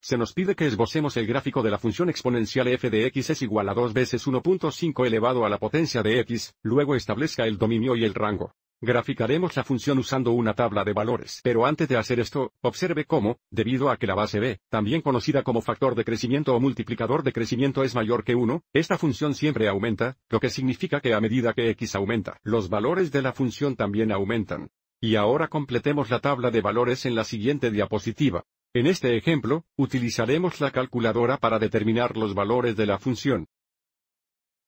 Se nos pide que esbocemos el gráfico de la función exponencial f de x es igual a 2 veces 1.5 elevado a la potencia de x, luego establezca el dominio y el rango. Graficaremos la función usando una tabla de valores. Pero antes de hacer esto, observe cómo, debido a que la base b, también conocida como factor de crecimiento o multiplicador de crecimiento es mayor que 1, esta función siempre aumenta, lo que significa que a medida que x aumenta, los valores de la función también aumentan. Y ahora completemos la tabla de valores en la siguiente diapositiva. En este ejemplo, utilizaremos la calculadora para determinar los valores de la función.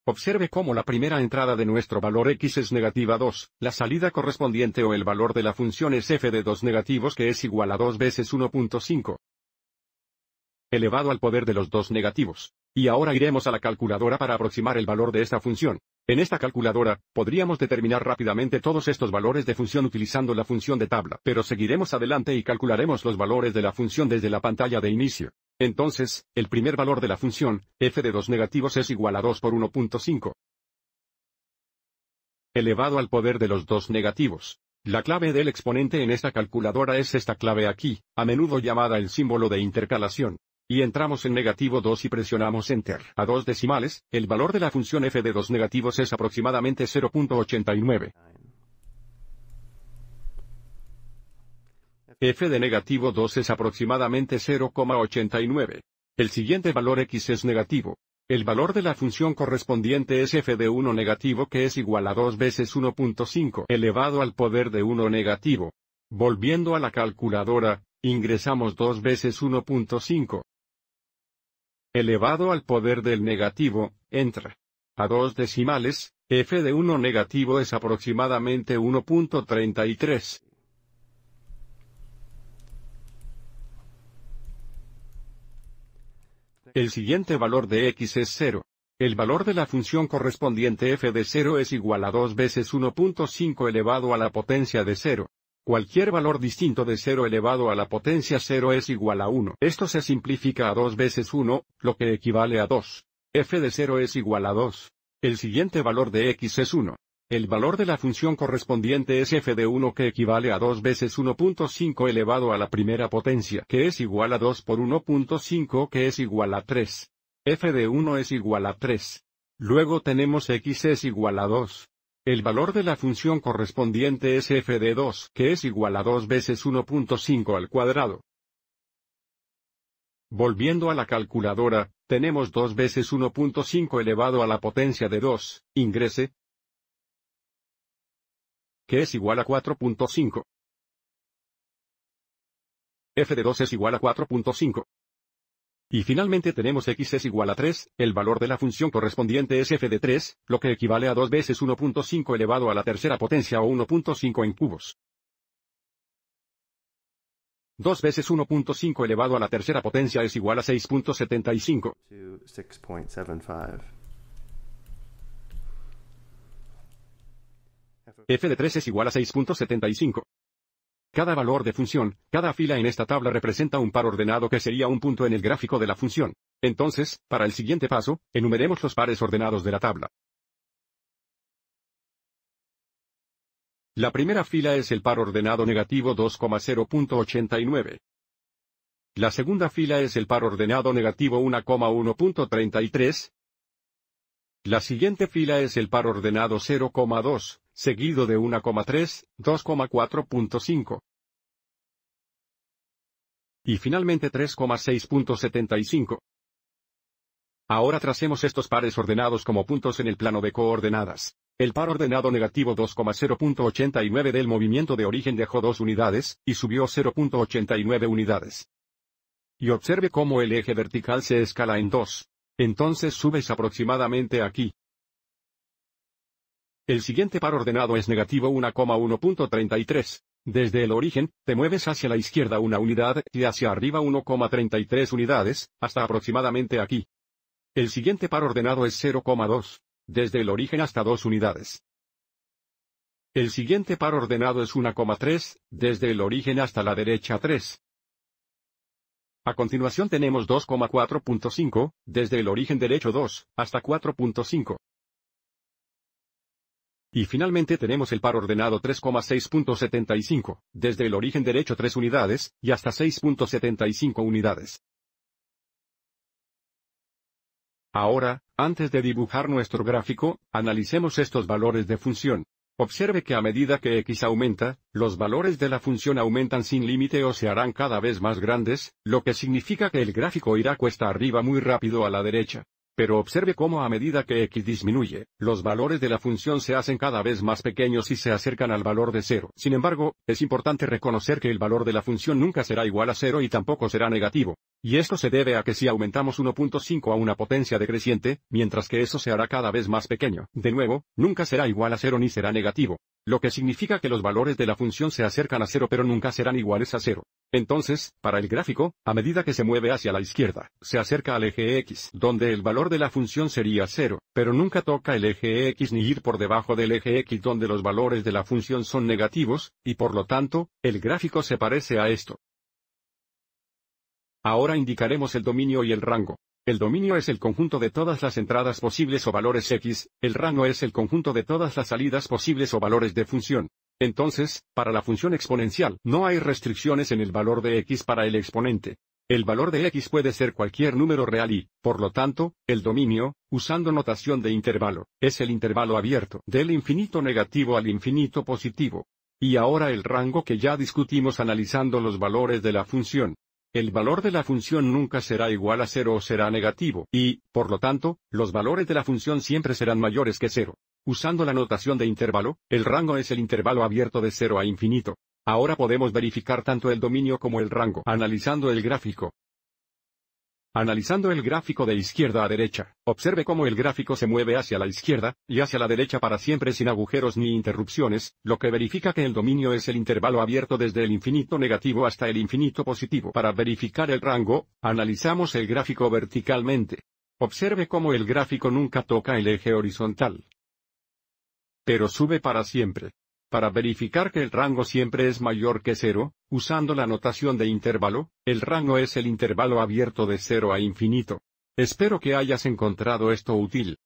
Observe cómo la primera entrada de nuestro valor x es negativa 2, la salida correspondiente o el valor de la función es f de 2 negativos que es igual a 2 veces 1.5 elevado al poder de los 2 negativos. Y ahora iremos a la calculadora para aproximar el valor de esta función. En esta calculadora, podríamos determinar rápidamente todos estos valores de función utilizando la función de tabla, pero seguiremos adelante y calcularemos los valores de la función desde la pantalla de inicio. Entonces, el primer valor de la función, f de 2 negativos es igual a 2 por 1.5 elevado al poder de los dos negativos. La clave del exponente en esta calculadora es esta clave aquí, a menudo llamada el símbolo de intercalación. Y entramos en negativo 2 y presionamos Enter. A dos decimales, el valor de la función f de 2 negativos es aproximadamente 0.89. f de negativo 2 es aproximadamente 0,89. El siguiente valor x es negativo. El valor de la función correspondiente es f de 1 negativo que es igual a 2 veces 1.5 elevado al poder de 1 negativo. Volviendo a la calculadora, ingresamos 2 veces 1.5 elevado al poder del negativo, entra. A dos decimales, f de 1 negativo es aproximadamente 1.33. El siguiente valor de x es 0. El valor de la función correspondiente f de 0 es igual a 2 veces 1.5 elevado a la potencia de 0. Cualquier valor distinto de 0 elevado a la potencia 0 es igual a 1. Esto se simplifica a 2 veces 1, lo que equivale a 2. f de 0 es igual a 2. El siguiente valor de x es 1. El valor de la función correspondiente es f de 1 que equivale a 2 veces 1.5 elevado a la primera potencia que es igual a 2 por 1.5 que es igual a 3. f de 1 es igual a 3. Luego tenemos x es igual a 2. El valor de la función correspondiente es f de 2, que es igual a 2 veces 1.5 al cuadrado. Volviendo a la calculadora, tenemos 2 veces 1.5 elevado a la potencia de 2, ingrese, que es igual a 4.5. f de 2 es igual a 4.5. Y finalmente tenemos x es igual a 3, el valor de la función correspondiente es f de 3, lo que equivale a 2 veces 1.5 elevado a la tercera potencia o 1.5 en cubos. 2 veces 1.5 elevado a la tercera potencia es igual a 6.75. f de 3 es igual a 6.75. Cada valor de función, cada fila en esta tabla representa un par ordenado que sería un punto en el gráfico de la función. Entonces, para el siguiente paso, enumeremos los pares ordenados de la tabla. La primera fila es el par ordenado negativo 2,0.89. La segunda fila es el par ordenado negativo 1,1.33. La siguiente fila es el par ordenado 0,2 seguido de 1,3, 2,4.5. Y finalmente 3,6.75. Ahora tracemos estos pares ordenados como puntos en el plano de coordenadas. El par ordenado negativo 2,0.89 del movimiento de origen dejó 2 unidades, y subió 0.89 unidades. Y observe cómo el eje vertical se escala en 2. Entonces subes aproximadamente aquí. El siguiente par ordenado es negativo 1,1.33. Desde el origen, te mueves hacia la izquierda una unidad y hacia arriba 1,33 unidades, hasta aproximadamente aquí. El siguiente par ordenado es 0,2. Desde el origen hasta 2 unidades. El siguiente par ordenado es 1,3, desde el origen hasta la derecha 3. A continuación tenemos 2,4.5, desde el origen derecho 2, hasta 4.5. Y finalmente tenemos el par ordenado 3,6.75, desde el origen derecho 3 unidades, y hasta 6.75 unidades. Ahora, antes de dibujar nuestro gráfico, analicemos estos valores de función. Observe que a medida que x aumenta, los valores de la función aumentan sin límite o se harán cada vez más grandes, lo que significa que el gráfico irá cuesta arriba muy rápido a la derecha. Pero observe cómo a medida que x disminuye, los valores de la función se hacen cada vez más pequeños y se acercan al valor de cero. Sin embargo, es importante reconocer que el valor de la función nunca será igual a cero y tampoco será negativo. Y esto se debe a que si aumentamos 1.5 a una potencia decreciente, mientras que eso se hará cada vez más pequeño. De nuevo, nunca será igual a cero ni será negativo. Lo que significa que los valores de la función se acercan a cero pero nunca serán iguales a cero. Entonces, para el gráfico, a medida que se mueve hacia la izquierda, se acerca al eje X, donde el valor de la función sería cero, pero nunca toca el eje X ni ir por debajo del eje X donde los valores de la función son negativos, y por lo tanto, el gráfico se parece a esto. Ahora indicaremos el dominio y el rango. El dominio es el conjunto de todas las entradas posibles o valores x, el rango es el conjunto de todas las salidas posibles o valores de función. Entonces, para la función exponencial, no hay restricciones en el valor de x para el exponente. El valor de x puede ser cualquier número real y, por lo tanto, el dominio, usando notación de intervalo, es el intervalo abierto del infinito negativo al infinito positivo. Y ahora el rango que ya discutimos analizando los valores de la función el valor de la función nunca será igual a cero o será negativo, y, por lo tanto, los valores de la función siempre serán mayores que cero. Usando la notación de intervalo, el rango es el intervalo abierto de cero a infinito. Ahora podemos verificar tanto el dominio como el rango analizando el gráfico. Analizando el gráfico de izquierda a derecha, observe cómo el gráfico se mueve hacia la izquierda, y hacia la derecha para siempre sin agujeros ni interrupciones, lo que verifica que el dominio es el intervalo abierto desde el infinito negativo hasta el infinito positivo. Para verificar el rango, analizamos el gráfico verticalmente. Observe cómo el gráfico nunca toca el eje horizontal. Pero sube para siempre. Para verificar que el rango siempre es mayor que 0, usando la notación de intervalo, el rango es el intervalo abierto de 0 a infinito. Espero que hayas encontrado esto útil.